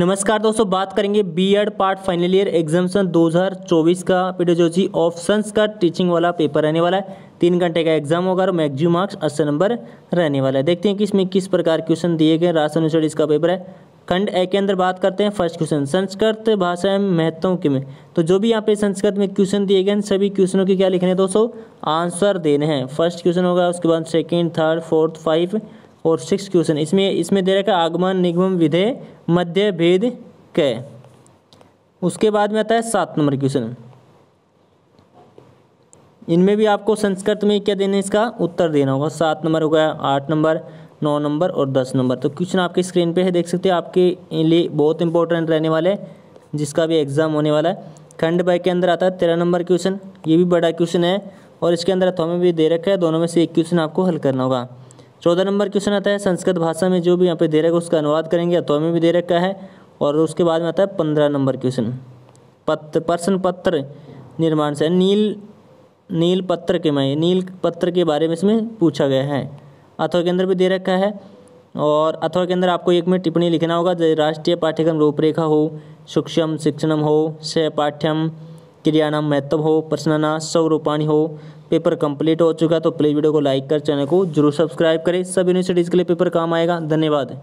नमस्कार दोस्तों बात करेंगे BEd part final year examination 2024 का पीडियो जो जी ऑप्शंस का टीचिंग वाला पेपर रहने वाला है तीन घंटे का एग्जाम होगा और मैक्सिमम मार्क्स अस्सी नंबर रहने वाला है देखते हैं कि इसमें किस प्रकार क्वेश्चन दिए गए राष्ट्र अनुसार इसका पेपर है खंड ए के अंदर बात करते हैं फर्स्ट क्वेश्चन संस्कृत भाषा महत्व के में तो जो भी यहाँ पे संस्कृत में क्वेश्चन दिए गए सभी क्वेश्चनों के क्या लिखने हैं दोस्तों आंसर देने हैं फर्स्ट क्वेश्चन होगा उसके बाद सेकेंड थर्ड फोर्थ फाइव और सिक्स क्वेश्चन इसमें इसमें दे रखा आगमन निगम विधेय मध्य भेद कै उसके बाद में आता है सात नंबर क्वेश्चन इनमें भी आपको संस्कृत में क्या देना है इसका उत्तर देना होगा सात नंबर हो गया आठ नंबर नौ नंबर और दस नंबर तो क्वेश्चन आपकी स्क्रीन पे है देख सकते हैं आपके लिए बहुत इंपॉर्टेंट रहने वाले जिसका भी एग्जाम होने वाला है खंड बाय के अंदर आता है तेरह नंबर क्वेश्चन ये भी बड़ा क्वेश्चन है और इसके अंदर हमें भी दे रखा है दोनों में से एक क्वेश्चन आपको हल करना होगा चौदह नंबर क्वेश्चन आता है संस्कृत भाषा में जो भी यहाँ पे दे रखा है उसका अनुवाद करेंगे अथवा तो में भी दे रखा है और उसके बाद में आता है पंद्रह नंबर क्वेश्चन पत्र प्रश्न पत्र निर्माण से नील नील पत्र के मैं नील पत्र के बारे में इसमें पूछा गया है अथवा के अंदर भी दे रखा है और अथवा के अंदर आपको एक में टिप्पणी लिखना होगा राष्ट्रीय पाठ्यक्रम रूपरेखा हो सूक्ष्म शिक्षणम हो सह पाठ्यम क्रिया नाम महत्व हो प्रश्नाना सौ रूपाणी हो पेपर कंप्लीट हो चुका है तो प्लीज़ वीडियो को लाइक कर चैनल को जरूर सब्सक्राइब करें सब यूनिवर्सिटीज़ के लिए पेपर काम आएगा धन्यवाद